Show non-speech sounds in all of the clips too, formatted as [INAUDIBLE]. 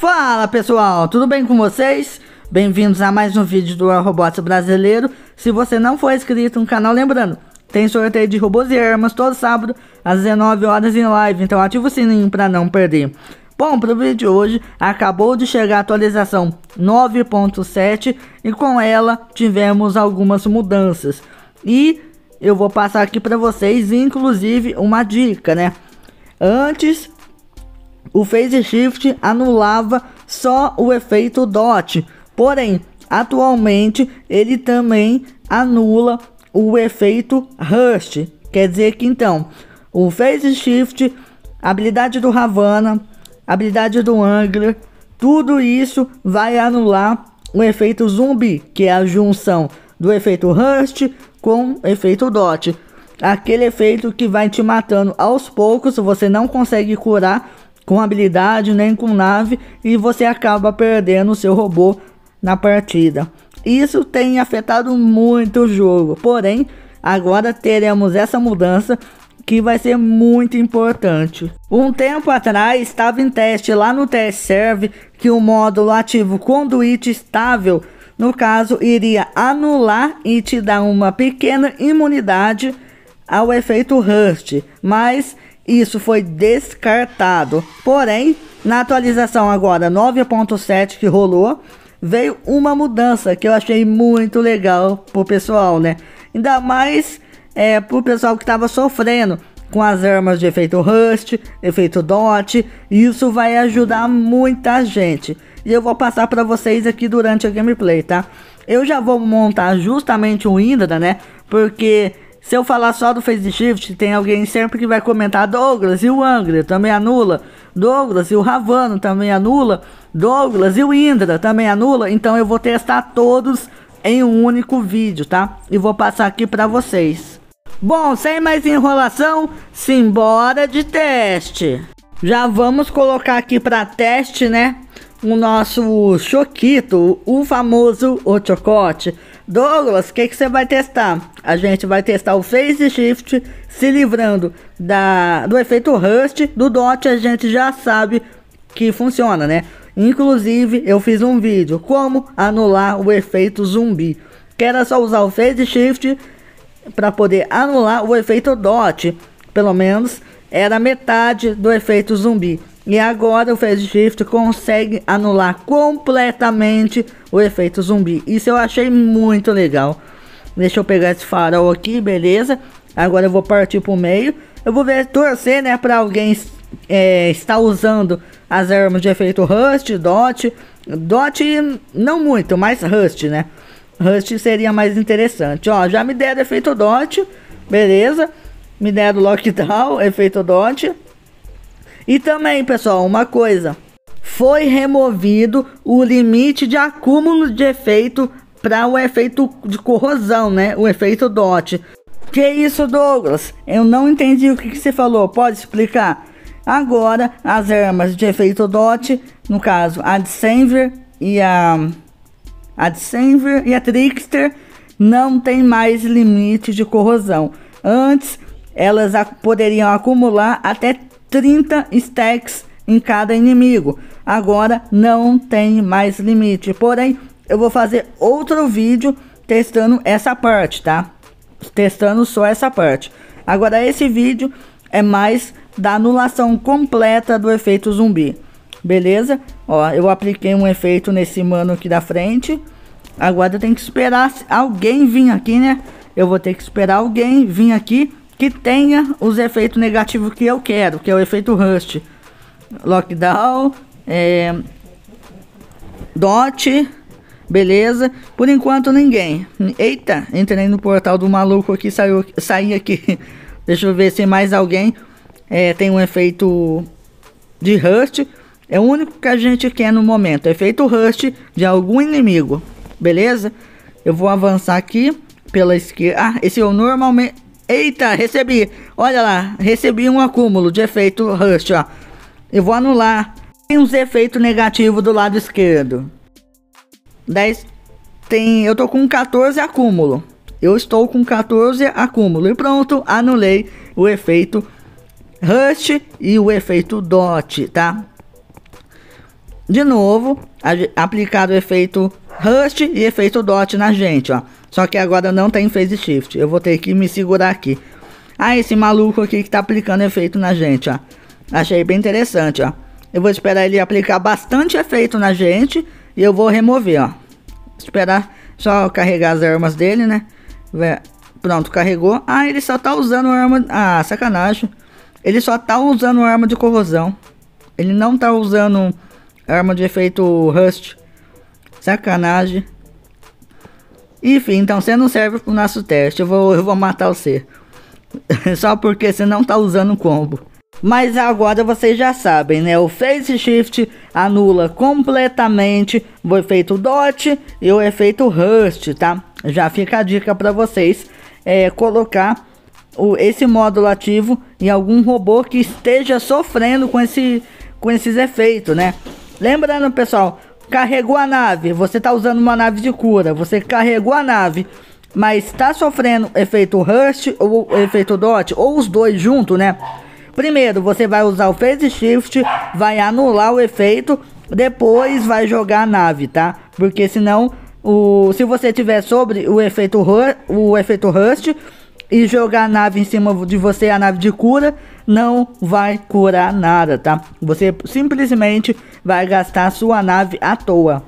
Fala pessoal, tudo bem com vocês? Bem-vindos a mais um vídeo do Robots Brasileiro. Se você não for inscrito no canal, lembrando, tem sorteio de robôs e armas todo sábado às 19 horas em live, então ativa o sininho para não perder. Bom, para o vídeo de hoje, acabou de chegar a atualização 9.7 e com ela tivemos algumas mudanças. E eu vou passar aqui para vocês, inclusive, uma dica, né? Antes o Phase Shift anulava só o efeito DOT, porém, atualmente ele também anula o efeito Rust. Quer dizer que então, o Phase Shift, habilidade do Havana, habilidade do Angler, tudo isso vai anular o efeito zumbi, que é a junção do efeito Rust com efeito DOT. Aquele efeito que vai te matando aos poucos, você não consegue curar, com habilidade nem com nave e você acaba perdendo o seu robô na partida. Isso tem afetado muito o jogo, porém agora teremos essa mudança que vai ser muito importante. Um tempo atrás estava em teste lá no test serve que o módulo ativo conduite estável, no caso, iria anular e te dar uma pequena imunidade ao efeito Rust, mas isso foi descartado. Porém, na atualização agora 9.7 que rolou, veio uma mudança que eu achei muito legal pro pessoal, né? Ainda mais é, pro pessoal que tava sofrendo com as armas de efeito Rust, efeito Dot. Isso vai ajudar muita gente. E eu vou passar para vocês aqui durante a gameplay, tá? Eu já vou montar justamente o Indra, né? Porque se eu falar só do phase shift, tem alguém sempre que vai comentar Douglas e o Angra também anula, Douglas e o Ravano também anula, Douglas e o Indra também anula. Então eu vou testar todos em um único vídeo, tá? E vou passar aqui para vocês. Bom, sem mais enrolação, simbora de teste. Já vamos colocar aqui para teste, né? o nosso choquito, o famoso o chocote, Douglas, o que você vai testar? A gente vai testar o phase shift, se livrando da, do efeito rust, do dot a gente já sabe que funciona, né? Inclusive, eu fiz um vídeo como anular o efeito zumbi, que era só usar o phase shift para poder anular o efeito dot, pelo menos era metade do efeito zumbi. E agora o Phase Shift consegue anular completamente o efeito zumbi. Isso eu achei muito legal. Deixa eu pegar esse farol aqui, beleza. Agora eu vou partir pro meio. Eu vou ver, torcer, né, pra alguém é, estar usando as armas de efeito Rust, Dot. Dot não muito, mas Rust, né. Rust seria mais interessante. Ó, já me deram efeito Dot, beleza. Me deram Lockdown, [LAUGHS] efeito Dot. E também, pessoal, uma coisa: foi removido o limite de acúmulo de efeito para o efeito de corrosão, né? O efeito DOT. Que isso, Douglas? Eu não entendi o que, que você falou. Pode explicar? Agora, as armas de efeito DOT, no caso, a de Senver e a a December e a Trickster não tem mais limite de corrosão. Antes, elas poderiam acumular até 30 stacks em cada inimigo. Agora não tem mais limite. Porém, eu vou fazer outro vídeo testando essa parte, tá? Testando só essa parte. Agora esse vídeo é mais da anulação completa do efeito zumbi. Beleza? Ó, eu apliquei um efeito nesse mano aqui da frente. Agora eu tenho que esperar alguém vir aqui, né? Eu vou ter que esperar alguém vir aqui que tenha os efeitos negativos que eu quero, que é o efeito Rust. Lockdown, é, DOT, beleza. Por enquanto ninguém. Eita, entrei no portal do maluco aqui, saiu, saí aqui. [LAUGHS] Deixa eu ver se mais alguém é, tem um efeito de Rust. É o único que a gente quer no momento. Efeito Rust de algum inimigo, beleza? Eu vou avançar aqui pela esquerda. Ah, esse eu é normalmente Eita, recebi. Olha lá, recebi um acúmulo de efeito Rush, ó. Eu vou anular. Tem uns efeitos negativos do lado esquerdo. 10. Tem, eu tô com 14 acúmulo. Eu estou com 14 acúmulo. E pronto, anulei o efeito Rush e o efeito DOT, tá? De novo, aplicado o efeito Rust e efeito dot na gente, ó. Só que agora não tem phase shift. Eu vou ter que me segurar aqui. Ah, esse maluco aqui que tá aplicando efeito na gente, ó. Achei bem interessante, ó. Eu vou esperar ele aplicar bastante efeito na gente e eu vou remover, ó. Esperar só carregar as armas dele, né? Pronto, carregou. Ah, ele só tá usando arma... Ah, sacanagem. Ele só tá usando arma de corrosão. Ele não tá usando arma de efeito Rust. Sacanagem. Enfim, então você não serve pro nosso teste. Eu vou, eu vou matar você. [LAUGHS] Só porque você não tá usando o combo. Mas agora vocês já sabem, né? O Face Shift anula completamente o efeito DOT e o efeito Rust, tá? Já fica a dica para vocês é, colocar o, esse módulo ativo em algum robô que esteja sofrendo com, esse, com esses efeitos, né? Lembrando, pessoal, carregou a nave, você tá usando uma nave de cura, você carregou a nave, mas está sofrendo efeito Rush ou efeito Dot, ou os dois juntos, né? Primeiro, você vai usar o Phase Shift, vai anular o efeito, depois vai jogar a nave, tá? Porque senão, o, se você tiver sobre o efeito, o efeito Rust e jogar a nave em cima de você, a nave de cura, não vai curar nada, tá? Você simplesmente vai gastar sua nave à toa.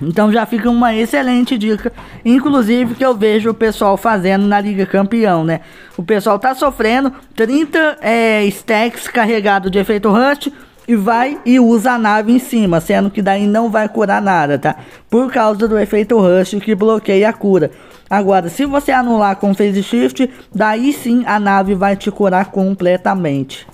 Então já fica uma excelente dica, inclusive que eu vejo o pessoal fazendo na Liga Campeão, né? O pessoal tá sofrendo 30 é, stacks carregado de efeito Rust e vai e usa a nave em cima, sendo que daí não vai curar nada, tá? Por causa do efeito Rush que bloqueia a cura. Agora, se você anular com Phase Shift, daí sim a nave vai te curar completamente.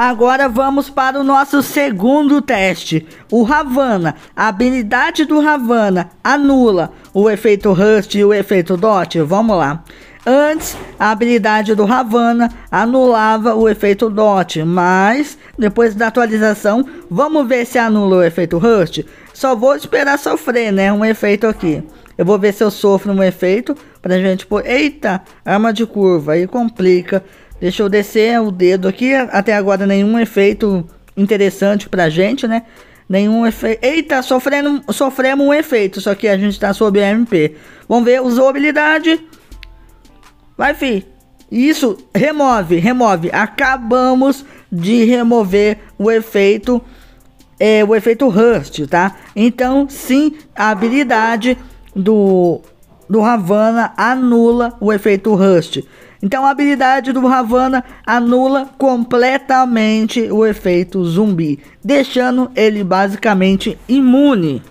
Agora vamos para o nosso segundo teste. O Ravana. A habilidade do Ravana anula o efeito Rust e o efeito Dot. Vamos lá. Antes, a habilidade do Ravana anulava o efeito Dot, mas depois da atualização, vamos ver se anula o efeito Rust. Só vou esperar sofrer, né? Um efeito aqui. Eu vou ver se eu sofro um efeito pra gente pôr. Eita, arma de curva, aí complica. Deixa eu descer o dedo aqui. Até agora nenhum efeito interessante pra gente, né? Nenhum efeito. Eita, sofrendo, sofremos um efeito. Só que a gente tá sob MP. Vamos ver, usou habilidade. Vai, fi. Isso, remove, remove. Acabamos de remover o efeito. É, o efeito Rust, tá? Então, sim, a habilidade do, do Havana anula o efeito Rust. Então a habilidade do Ravana anula completamente o efeito zumbi, deixando ele basicamente imune.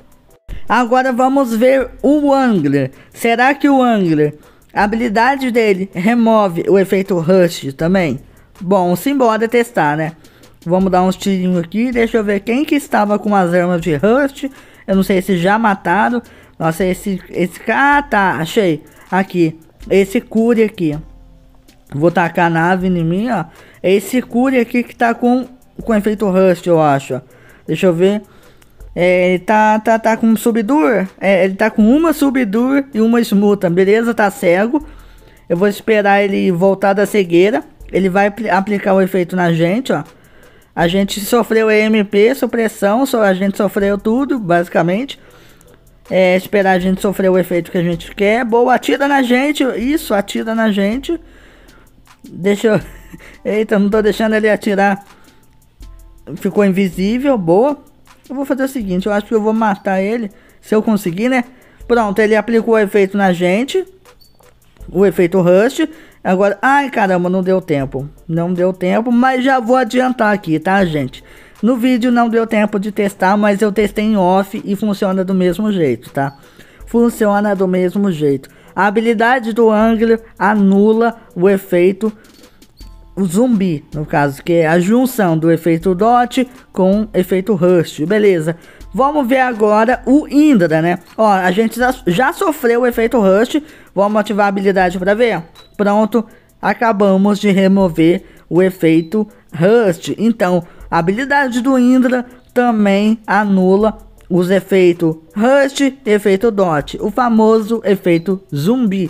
Agora vamos ver o Angler. Será que o Angler, a habilidade dele remove o efeito Rush também? Bom, simbora testar, né? Vamos dar uns tirinhos aqui, deixa eu ver quem que estava com as armas de Rust. Eu não sei se já mataram. Nossa, esse... esse ah, tá, achei. Aqui, esse cure aqui. Vou tacar a nave em mim, ó. É esse Cure aqui que tá com, com efeito Rust, eu acho. Ó. Deixa eu ver. É, ele tá, tá, tá com subdur. É, ele tá com uma subdur e uma smuta, beleza? Tá cego. Eu vou esperar ele voltar da cegueira. Ele vai aplicar o efeito na gente, ó. A gente sofreu EMP, supressão, só a gente sofreu tudo, basicamente. É, esperar a gente sofrer o efeito que a gente quer. Boa, atira na gente. Isso, atira na gente. Deixa eu... Eita, não tô deixando ele atirar. Ficou invisível, boa. Eu vou fazer o seguinte, eu acho que eu vou matar ele. Se eu conseguir, né? Pronto, ele aplicou o efeito na gente. O efeito Rush. Agora, ai caramba, não deu tempo. Não deu tempo, mas já vou adiantar aqui, tá, gente? No vídeo não deu tempo de testar, mas eu testei em off e funciona do mesmo jeito, tá? Funciona do mesmo jeito. A habilidade do Angler anula o efeito zumbi, no caso, que é a junção do efeito DOT com efeito Rust. Beleza. Vamos ver agora o Indra, né? Ó, a gente já, já sofreu o efeito Rust. Vamos ativar a habilidade para ver. Pronto, acabamos de remover o efeito Rust. Então, a habilidade do Indra também anula os efeitos Rush, efeito DOT, o famoso efeito zumbi.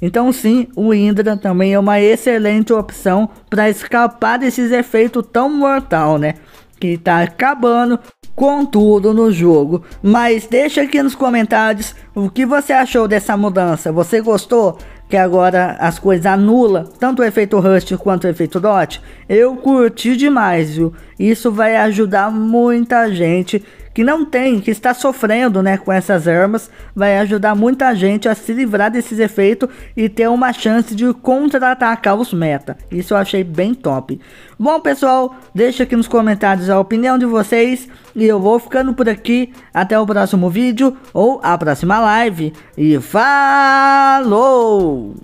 Então sim, o Indra também é uma excelente opção para escapar desses efeitos tão mortal, né? Que está acabando com tudo no jogo. Mas deixa aqui nos comentários o que você achou dessa mudança. Você gostou? que agora as coisas anula tanto o efeito Rust quanto o efeito Dot, eu curti demais, viu? Isso vai ajudar muita gente que não tem, que está sofrendo né, com essas armas, vai ajudar muita gente a se livrar desses efeitos e ter uma chance de contra-atacar os meta. Isso eu achei bem top. Bom, pessoal, deixa aqui nos comentários a opinião de vocês e eu vou ficando por aqui. Até o próximo vídeo ou a próxima live. E falou!